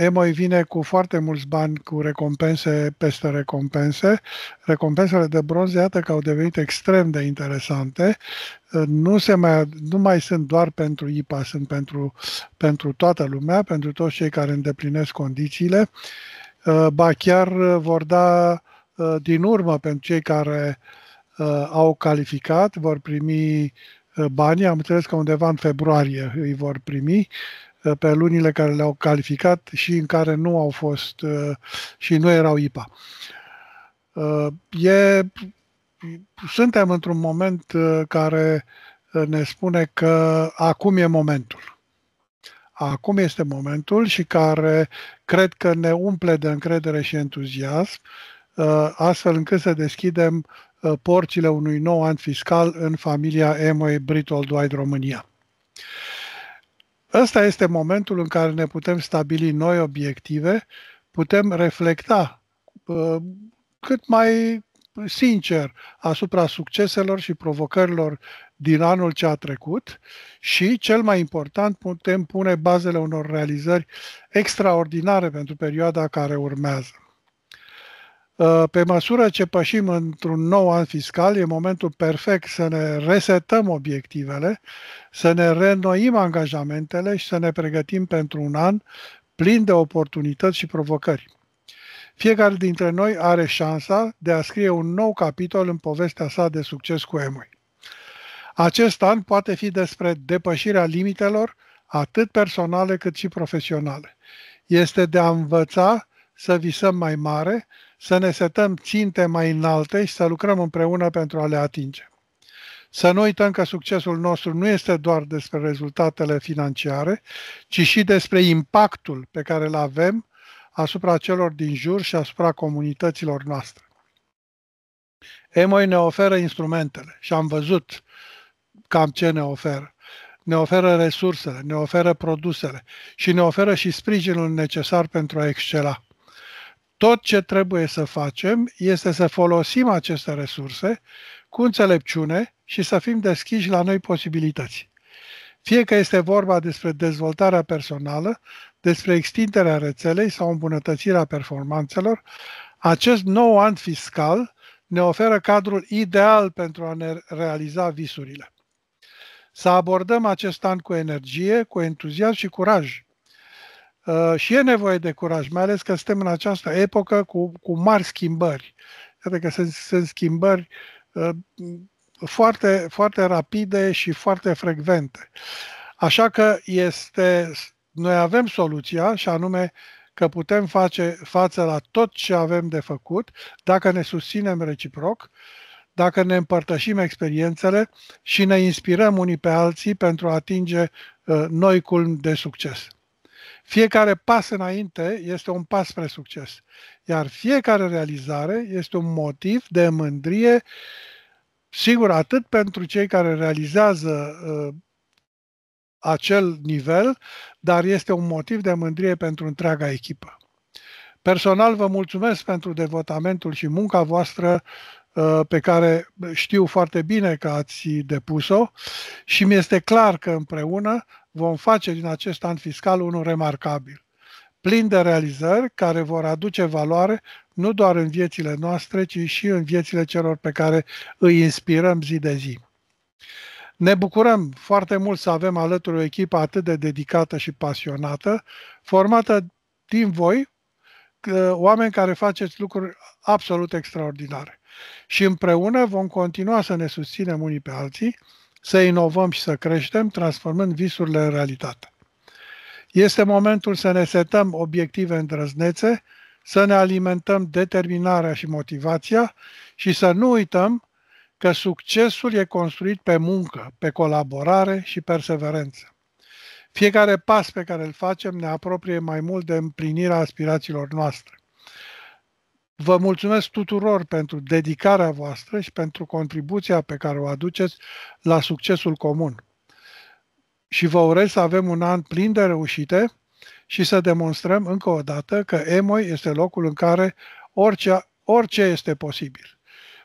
Emoi vine cu foarte mulți bani, cu recompense peste recompense. Recompensele de bronz, iată că au devenit extrem de interesante. Nu, se mai, nu mai sunt doar pentru IPA, sunt pentru, pentru toată lumea, pentru toți cei care îndeplinesc condițiile. Uh, ba chiar uh, vor da uh, din urmă pentru cei care au calificat, vor primi banii, am înțeles că undeva în februarie îi vor primi Eh, pe lunile care le-au calificat și în care nu au fost eh, și nu erau IPA. Eh, e, suntem într-un moment care ne spune că acum e momentul. Acum este momentul și care cred că ne umple de încredere și entuziasm, astfel încât să deschidem porțile unui nou an fiscal în familia Emoi Britold White România. Ăsta este momentul în care ne putem stabili noi obiective, putem reflecta uh, cât mai sincer asupra succeselor și provocărilor din anul ce a trecut și, cel mai important, putem pune bazele unor realizări extraordinare pentru perioada care urmează. Uh, pe măsură ce pășim într-un nou an fiscal, e momentul perfect să ne resetăm obiectivele, să ne reînnoim angajamentele și să ne pregătim pentru un an plin de oportunități și provocări. Fiecare dintre noi are șansa de a scrie un nou capitol în povestea sa de succes cu EMUI. Acest an poate fi despre depășirea limitelor, atât personale cât și profesionale. Este de a învăța să visăm mai mare, să ne setăm ținte mai înalte și să lucrăm împreună pentru a le atinge. Să nu uităm că succesul nostru nu este doar despre rezultatele financiare, ci și despre impactul pe care îl avem asupra celor din jur și asupra comunităților noastre. EMOI ne oferă instrumentele și am văzut cam ce ne oferă. Ne oferă resursele, ne oferă produsele și ne oferă și sprijinul necesar pentru a excela. Tot ce trebuie să facem este să folosim aceste resurse cu înțelepciune și să fim deschiși la noi posibilități. Fie că este vorba despre dezvoltarea personală, despre extinderea rețelei sau îmbunătățirea performanțelor, acest nou an fiscal ne oferă cadrul ideal pentru a ne realiza visurile. Să abordăm acest an cu energie, cu entuziasm și curaj, Uh, și e nevoie de curaj, mai ales că suntem în această epocă cu, cu mari schimbări. Iată că sunt, sunt schimbări uh, foarte, foarte rapide și foarte frecvente. Așa că este, noi avem soluția și anume că putem face față la tot ce avem de făcut dacă ne susținem reciproc, dacă ne împărtășim experiențele și ne inspirăm unii pe alții pentru a atinge uh, noi culmi de succes. Fiecare pas înainte este un pas spre succes, iar fiecare realizare este un motiv de mândrie, sigur, atât pentru cei care realizează uh, acel nivel, dar este un motiv de mândrie pentru întreaga echipă. Personal vă mulțumesc pentru devotamentul și munca voastră uh, pe care știu foarte bine că ați depus-o și mi este clar că împreună vom face din acest an fiscal unul remarcabil, plin de realizări care vor aduce valoare nu doar în viețile noastre, ci și în viețile celor pe care îi inspirăm zi de zi. Ne bucurăm foarte mult să avem alături o echipă atât de dedicată și pasionată, formată din voi, oameni care faceți lucruri absolut extraordinare. Și împreună vom continua să ne susținem unii pe alții, să inovăm și să creștem, transformând visurile în realitate. Este momentul să ne setăm obiective îndrăznețe, să ne alimentăm determinarea și motivația și să nu uităm că succesul e construit pe muncă, pe colaborare și perseverență. Fiecare pas pe care îl facem ne apropie mai mult de împlinirea aspirațiilor noastre. Vă mulțumesc tuturor pentru dedicarea voastră și pentru contribuția pe care o aduceți la succesul comun. Și vă urez să avem un an plin de reușite și să demonstrăm încă o dată că EMOI este locul în care orice, orice este posibil,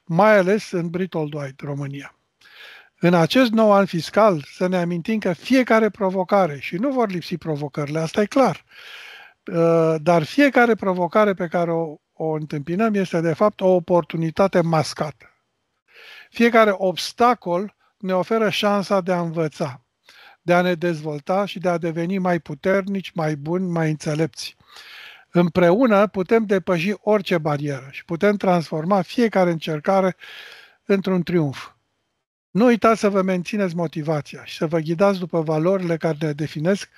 mai ales în Britol Dwight, România. În acest nou an fiscal să ne amintim că fiecare provocare, și nu vor lipsi provocările, asta e clar, uh, dar fiecare provocare pe care o o întâmpinăm este de fapt o oportunitate mascată. Fiecare obstacol ne oferă șansa de a învăța, de a ne dezvolta și de a deveni mai puternici, mai buni, mai înțelepți. Împreună putem depăși orice barieră și putem transforma fiecare încercare într-un triumf. Nu uitați să vă mențineți motivația și să vă ghidați după valorile care ne definesc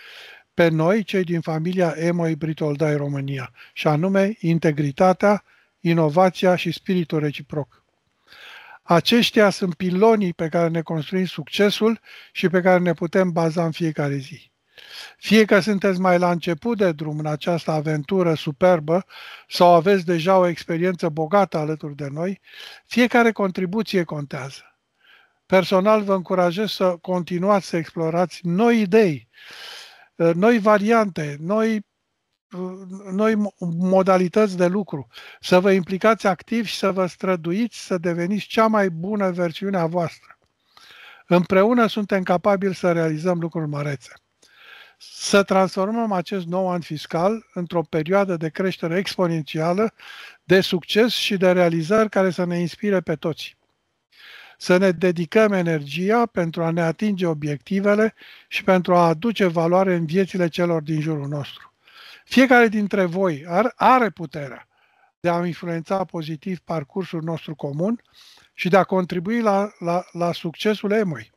pe noi, cei din familia Emoi Britoldai România, și anume integritatea, inovația și spiritul reciproc. Aceștia sunt pilonii pe care ne construim succesul și pe care ne putem baza în fiecare zi. Fie că sunteți mai la început de drum în această aventură superbă sau aveți deja o experiență bogată alături de noi, fiecare contribuție contează. Personal vă încurajez să continuați să explorați noi idei Eh, noi variante, noi, eh, noi modalități de lucru, să vă implicați activ și să vă străduiți să deveniți cea mai bună versiune a voastră. Împreună suntem capabili să realizăm lucruri mărețe. Să transformăm acest nou an fiscal într-o perioadă de creștere exponențială, de succes și de realizări care să ne inspire pe toți să ne dedicăm energia pentru a ne atinge obiectivele și pentru a aduce valoare în viețile celor din jurul nostru. Fiecare dintre voi are puterea de a influența pozitiv parcursul nostru comun și de a contribui la, la, la succesul EMOI.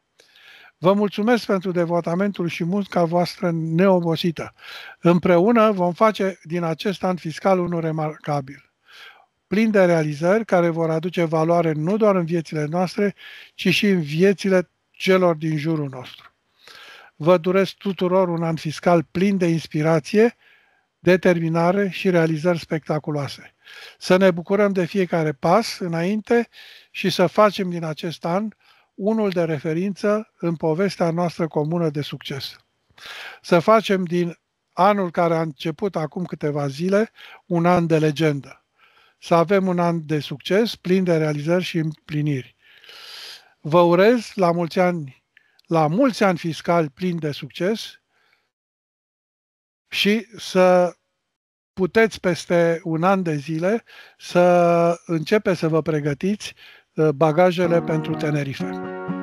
Vă mulțumesc pentru devotamentul și munca voastră neobosită. Împreună vom face din acest an fiscal unul remarcabil plin de realizări care vor aduce valoare nu doar în viețile noastre, ci și în viețile celor din jurul nostru. Vă doresc tuturor un an fiscal plin de inspirație, determinare și realizări spectaculoase. Să ne bucurăm de fiecare pas înainte și să facem din acest an unul de referință în povestea noastră comună de succes. Să facem din anul care a început acum câteva zile un an de legendă să avem un an de succes, plin de realizări și împliniri. Vă urez la mulți ani, la mulți ani fiscali plin de succes și să puteți peste un an de zile să începe să vă pregătiți uh, bagajele pentru Tenerife.